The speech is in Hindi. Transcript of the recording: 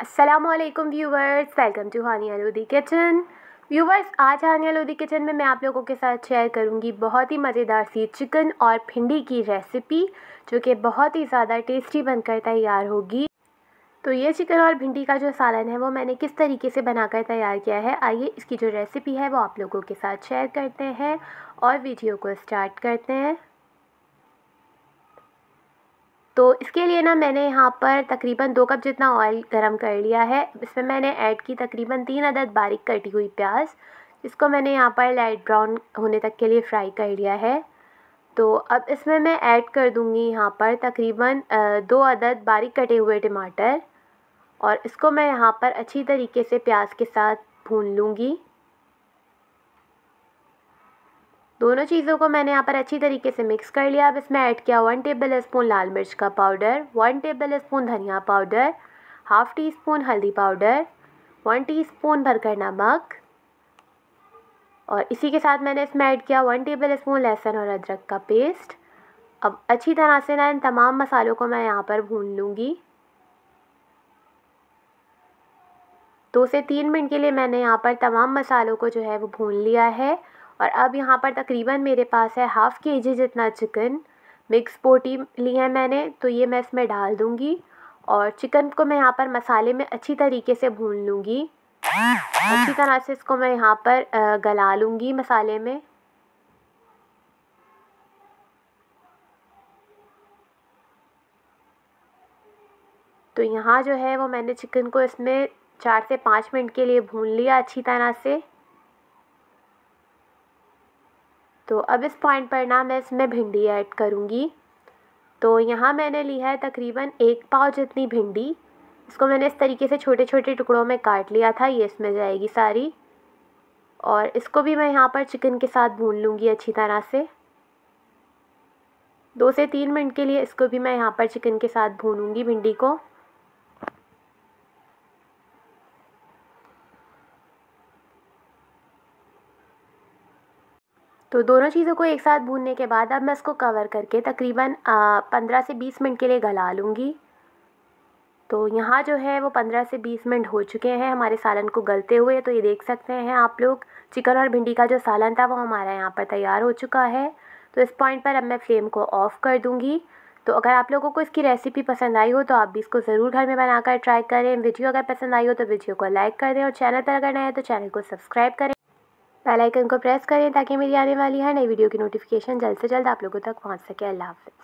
Aslam viewers welcome to Hania Lodhi kitchen viewers आज हानिया लोधी किचन में मैं आप लोगों के साथ शेयर करूंगी बहुत ही मज़ेदार सी चिकन और भिंडी की रेसिपी जो कि बहुत ही ज़्यादा टेस्टी बनकर तैयार होगी तो ये चिकन और भिंडी का जो सालन है वो मैंने किस तरीके से बनाकर तैयार किया है आइए इसकी जो रेसिपी है वो आप लोगों के साथ शेयर करते हैं और वीडियो को स्टार्ट करते हैं तो इसके लिए ना मैंने यहाँ पर तकरीबन दो कप जितना ऑयल गरम कर लिया है इसमें मैंने ऐड की तकरीबन तीन अदद बारीक कटी हुई प्याज इसको मैंने यहाँ पर लाइट ब्राउन होने तक के लिए फ्राई कर लिया है तो अब इसमें मैं ऐड कर दूँगी यहाँ पर तकरीबन दो अदद बारीक कटे हुए टमाटर और इसको मैं यहाँ पर अच्छी तरीके से प्याज के साथ भून लूँगी दोनों चीज़ों को मैंने यहाँ पर अच्छी तरीके से मिक्स कर लिया अब इसमें ऐड किया वन टेबल स्पून लाल मिर्च का पाउडर वन टेबल स्पून धनिया पाउडर हाफ टी स्पून हल्दी पाउडर वन टी स्पून भरकर नमक और इसी के साथ मैंने इसमें ऐड किया वन टेबल स्पून लहसुन और अदरक का पेस्ट अब अच्छी तरह से ना इन तमाम मसालों को मैं यहाँ पर भून लूँगी दो से तीन मिनट के लिए मैंने यहाँ पर तमाम मसालों को जो है वो भून लिया है और अब यहाँ पर तकरीबन मेरे पास है हाफ़ के जी जितना चिकन मिक्स पोटी ली है मैंने तो ये मैं इसमें डाल दूँगी और चिकन को मैं यहाँ पर मसाले में अच्छी तरीके से भून लूँगी अच्छी तरह से इसको मैं यहाँ पर गला लूँगी मसाले में तो यहाँ जो है वो मैंने चिकन को इसमें चार से पाँच मिनट के लिए भून लिया अच्छी तरह से तो अब इस पॉइंट पर ना मैं इसमें भिंडी ऐड करूँगी तो यहाँ मैंने ली है तकरीबन एक पाव जितनी भिंडी इसको मैंने इस तरीके से छोटे छोटे टुकड़ों में काट लिया था ये इसमें जाएगी सारी और इसको भी मैं यहाँ पर चिकन के साथ भून लूँगी अच्छी तरह से दो से तीन मिनट के लिए इसको भी मैं यहाँ पर चिकन के साथ भूनूँगी भिंडी को तो दोनों चीज़ों को एक साथ भूनने के बाद अब मैं इसको कवर करके तकरीबन पंद्रह से बीस मिनट के लिए गला लूँगी तो यहाँ जो है वो पंद्रह से बीस मिनट हो चुके हैं हमारे सालन को गलते हुए तो ये देख सकते हैं आप लोग चिकन और भिंडी का जो सालन था वो हमारा यहाँ पर तैयार हो चुका है तो इस पॉइंट पर अब मैं फ्लेम को ऑफ़ कर दूँगी तो अगर आप लोगों को इसकी रेसिपी पसंद आई हो तो आप भी इसको ज़रूर घर में बनाकर ट्राई करें वीडियो अगर पसंद आई हो तो वीडियो को लाइक कर दें और चैनल पर अगर नए हैं तो चैनल को सब्सक्राइब करें बेल आइकन को प्रेस करें ताकि मेरी आने वाली हर नई वीडियो की नोटिफिकेशन जल्द से जल्द आप लोगों तक पहुंच सके अल्लाह हाफिज़